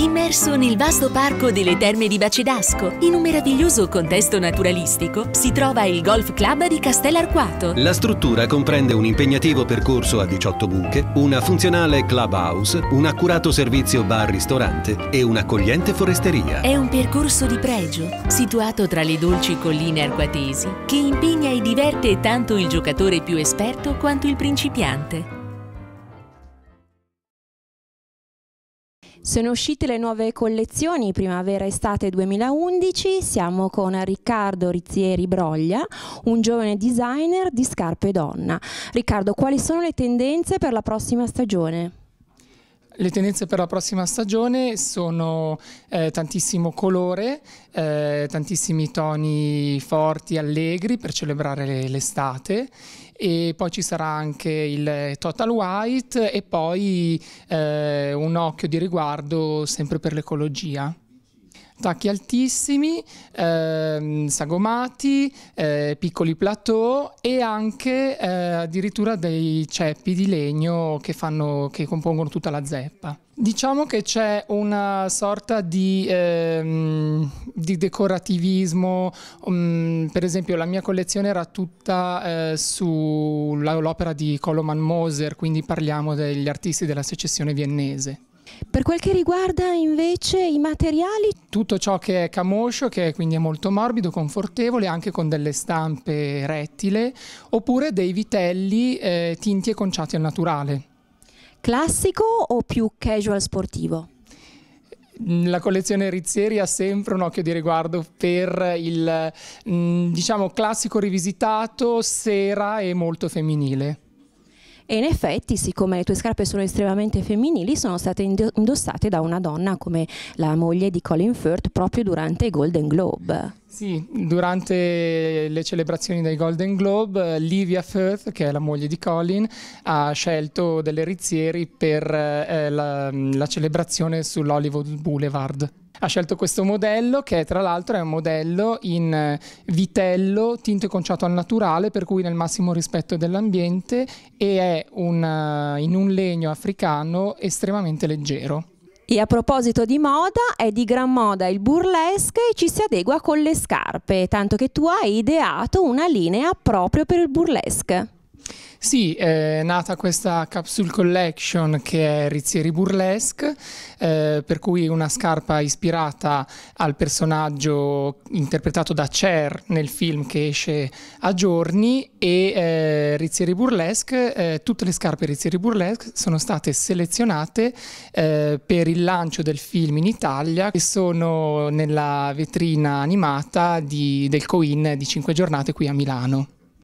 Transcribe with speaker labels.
Speaker 1: Immerso nel vasto parco delle Terme di Bacedasco, in un meraviglioso contesto naturalistico, si trova il Golf Club di Castellarquato. La struttura comprende un impegnativo percorso a 18 buche, una funzionale clubhouse, un accurato servizio bar-ristorante e un'accogliente foresteria. È un percorso di pregio, situato tra le dolci colline arquatesi, che impegna e diverte tanto il giocatore più esperto
Speaker 2: quanto il principiante. Sono uscite le nuove collezioni primavera-estate 2011, siamo con Riccardo Rizzieri Broglia, un giovane designer di scarpe donna. Riccardo, quali sono le tendenze per la prossima stagione?
Speaker 3: Le tendenze per la prossima stagione sono eh, tantissimo colore, eh, tantissimi toni forti, allegri per celebrare l'estate e poi ci sarà anche il total white e poi eh, un occhio di riguardo sempre per l'ecologia tacchi altissimi, ehm, sagomati, eh, piccoli plateau e anche eh, addirittura dei ceppi di legno che, fanno, che compongono tutta la zeppa. Diciamo che c'è una sorta di, ehm, di decorativismo, um, per esempio la mia collezione era tutta eh, sull'opera di Coloman Moser, quindi parliamo degli artisti della secessione viennese. Per quel che riguarda invece i materiali? Tutto ciò che è camoscio, che quindi è molto morbido, confortevole, anche con delle stampe rettile, oppure dei vitelli eh, tinti e conciati al naturale. Classico o più casual sportivo? Mm, la collezione Rizzieri ha sempre un occhio di riguardo per il mm, diciamo classico rivisitato, sera e molto femminile
Speaker 2: e in effetti siccome le tue scarpe sono estremamente femminili sono state indossate da una donna come la moglie di Colin Firth proprio durante i Golden Globe.
Speaker 3: Sì, durante le celebrazioni dei Golden Globe, Livia Firth, che è la moglie di Colin, ha scelto delle rizzieri per eh, la, la celebrazione sull'Hollywood Boulevard ha scelto questo modello che tra l'altro è un modello in eh, vitello tinto e conciato al naturale per cui nel massimo rispetto dell'ambiente e è un, eh, in un legno africano estremamente leggero.
Speaker 2: E a proposito di moda, è di gran moda il burlesque e ci si adegua con le scarpe, tanto che tu hai ideato una linea proprio per il burlesque.
Speaker 3: Sì, è eh, nata questa capsule collection che è Rizzieri Burlesque, eh, per cui una scarpa ispirata al personaggio interpretato da Cher nel film che esce a giorni e eh, Rizzieri Burlesque, eh, tutte le scarpe Rizzieri Burlesque sono state selezionate eh, per il lancio del film in Italia e sono nella vetrina animata di, del Coin di 5 giornate qui a Milano.